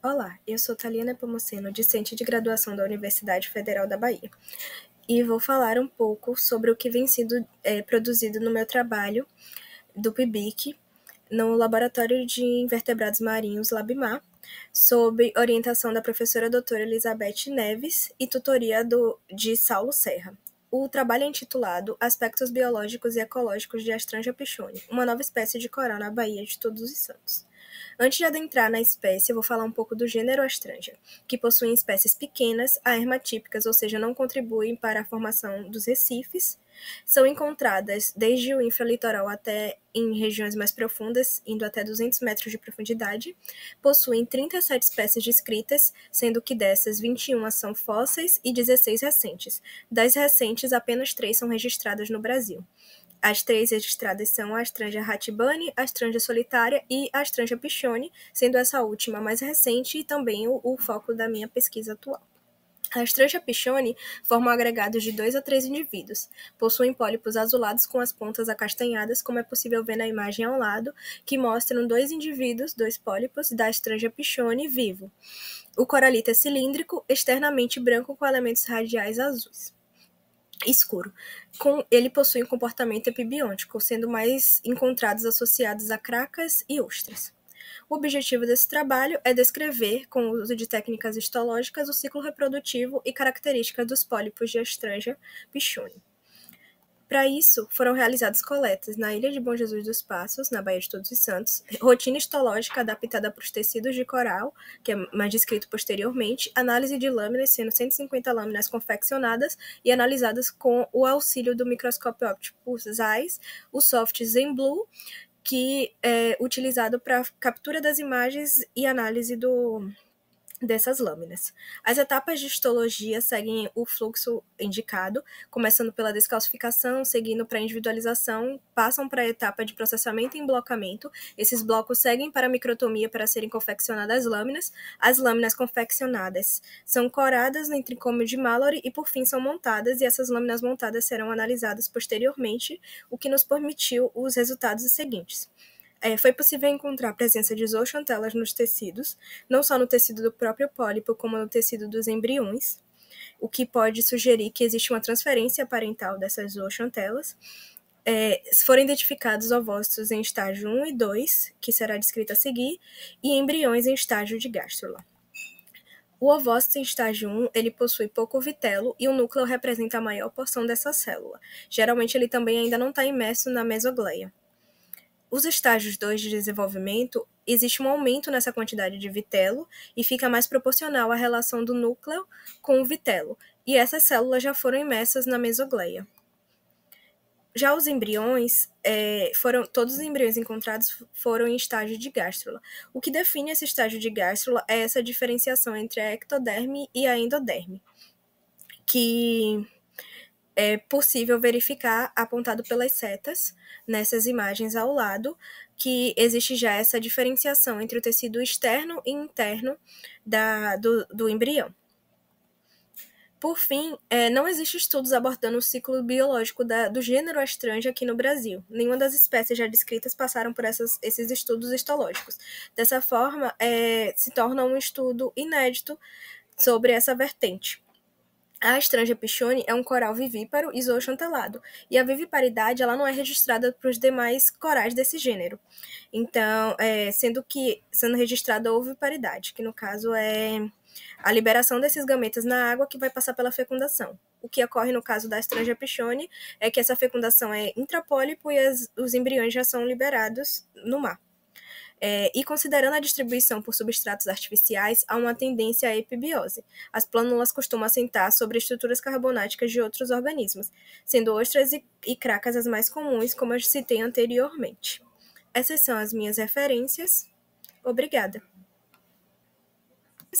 Olá, eu sou Taliana Pomoceno, discente de graduação da Universidade Federal da Bahia, e vou falar um pouco sobre o que vem sendo é, produzido no meu trabalho do PIBIC, no Laboratório de Invertebrados Marinhos LabMar, sob orientação da professora doutora Elizabeth Neves e tutoria do, de Saulo Serra. O trabalho é intitulado Aspectos Biológicos e Ecológicos de Astranja pichone, uma nova espécie de coral na Bahia de Todos os Santos. Antes de adentrar na espécie, eu vou falar um pouco do gênero Astranja, que possui espécies pequenas, aermatípicas, ou seja, não contribuem para a formação dos recifes. São encontradas desde o infralitoral até em regiões mais profundas, indo até 200 metros de profundidade. Possuem 37 espécies descritas, sendo que dessas, 21 são fósseis e 16 recentes. Das recentes, apenas 3 são registradas no Brasil. As três registradas são a Estranja ratibane, a Estranja solitária e a Estranja pichone, sendo essa última mais recente e também o, o foco da minha pesquisa atual. A estranja pichone forma agregados de dois a três indivíduos. Possuem pólipos azulados com as pontas acastanhadas, como é possível ver na imagem ao lado, que mostram dois indivíduos, dois pólipos, da estranja pichone vivo. O coralito é cilíndrico, externamente branco com elementos radiais azuis escuro. Com, ele possui um comportamento epibiótico, sendo mais encontrados associados a cracas e ostras. O objetivo desse trabalho é descrever, com o uso de técnicas histológicas, o ciclo reprodutivo e características dos pólipos de estranja pichone. Para isso, foram realizadas coletas na Ilha de Bom Jesus dos Passos, na Baía de Todos os Santos, rotina histológica adaptada para os tecidos de coral, que é mais descrito posteriormente, análise de lâminas, sendo 150 lâminas confeccionadas e analisadas com o auxílio do microscópio óptico ZEISS, o soft ZenBlue, que é utilizado para captura das imagens e análise do dessas lâminas. As etapas de histologia seguem o fluxo indicado, começando pela descalcificação, seguindo para a individualização, passam para a etapa de processamento e emblocamento. Esses blocos seguem para a microtomia para serem confeccionadas as lâminas. As lâminas confeccionadas são coradas no tricômio de Mallory e por fim são montadas e essas lâminas montadas serão analisadas posteriormente, o que nos permitiu os resultados seguintes é, foi possível encontrar a presença de zooxantelas nos tecidos, não só no tecido do próprio pólipo, como no tecido dos embriões, o que pode sugerir que existe uma transferência parental dessas zooxantelas. É, foram identificados ovócitos em estágio 1 e 2, que será descrito a seguir, e embriões em estágio de gástrula. O ovócito em estágio 1, ele possui pouco vitelo e o núcleo representa a maior porção dessa célula. Geralmente ele também ainda não está imerso na mesogleia os estágios 2 de desenvolvimento, existe um aumento nessa quantidade de vitelo e fica mais proporcional à relação do núcleo com o vitelo, e essas células já foram imersas na mesogleia. Já os embriões, é, foram, todos os embriões encontrados foram em estágio de gástrula. O que define esse estágio de gástrula é essa diferenciação entre a ectoderme e a endoderme, que é possível verificar, apontado pelas setas nessas imagens ao lado, que existe já essa diferenciação entre o tecido externo e interno da, do, do embrião. Por fim, é, não existem estudos abordando o ciclo biológico da, do gênero estranja aqui no Brasil. Nenhuma das espécies já descritas passaram por essas, esses estudos histológicos. Dessa forma, é, se torna um estudo inédito sobre essa vertente. A Estrangea pichone é um coral vivíparo e zooxantelado, e a viviparidade ela não é registrada para os demais corais desse gênero. Então, é, sendo que sendo registrada a oviparidade, que no caso é a liberação desses gametas na água que vai passar pela fecundação. O que ocorre no caso da Estrangea pichone é que essa fecundação é intrapólipo e as, os embriões já são liberados no mar. É, e considerando a distribuição por substratos artificiais, há uma tendência à epibiose. As plânulas costumam assentar sobre estruturas carbonáticas de outros organismos, sendo ostras e, e cracas as mais comuns, como eu citei anteriormente. Essas são as minhas referências. Obrigada!